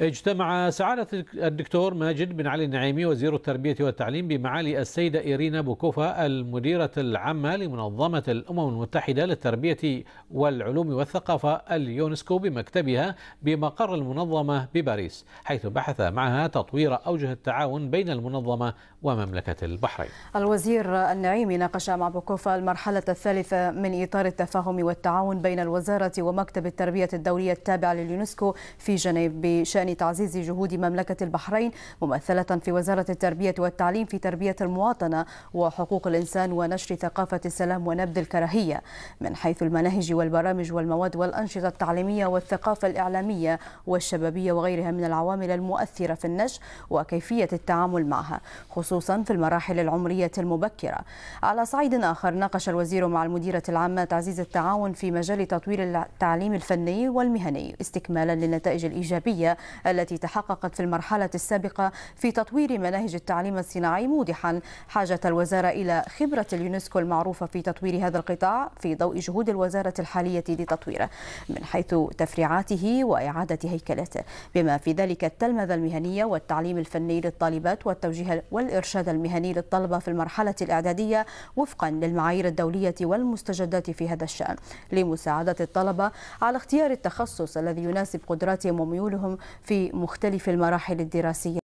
اجتمع سعادة الدكتور ماجد بن علي النعيمي وزير التربية والتعليم بمعالي السيدة إيرينا بوكوفا المديرة العامة لمنظمة الأمم المتحدة للتربية والعلوم والثقافة اليونسكو بمكتبها بمقر المنظمة بباريس حيث بحث معها تطوير أوجه التعاون بين المنظمة ومملكة البحرين الوزير النعيمي ناقش مع بوكوفا المرحلة الثالثة من إطار التفاهم والتعاون بين الوزارة ومكتب التربية الدولية التابع لليونسكو في جنيف بشأن بشان تعزيز جهود مملكة البحرين ممثلة في وزارة التربية والتعليم في تربية المواطنة وحقوق الإنسان ونشر ثقافة السلام ونبذ الكراهية من حيث المناهج والبرامج والمواد والأنشطة التعليمية والثقافة الإعلامية والشبابية وغيرها من العوامل المؤثرة في النشء وكيفية التعامل معها خصوصا في المراحل العمرية المبكرة على صعيد آخر ناقش الوزير مع المديرة العامة تعزيز التعاون في مجال تطوير التعليم الفني والمهني استكمالا للنتائج الإيجابية التي تحققت في المرحلة السابقة في تطوير مناهج التعليم الصناعي موضحا حاجة الوزارة إلى خبرة اليونسكو المعروفة في تطوير هذا القطاع في ضوء جهود الوزارة الحالية لتطويره من حيث تفريعاته وإعادة هيكلته بما في ذلك التلمذة المهنية والتعليم الفني للطالبات والتوجيه والإرشاد المهني للطلبة في المرحلة الإعدادية وفقا للمعايير الدولية والمستجدات في هذا الشأن لمساعدة الطلبة على اختيار التخصص الذي يناسب قدراتهم وميولهم في مختلف المراحل الدراسية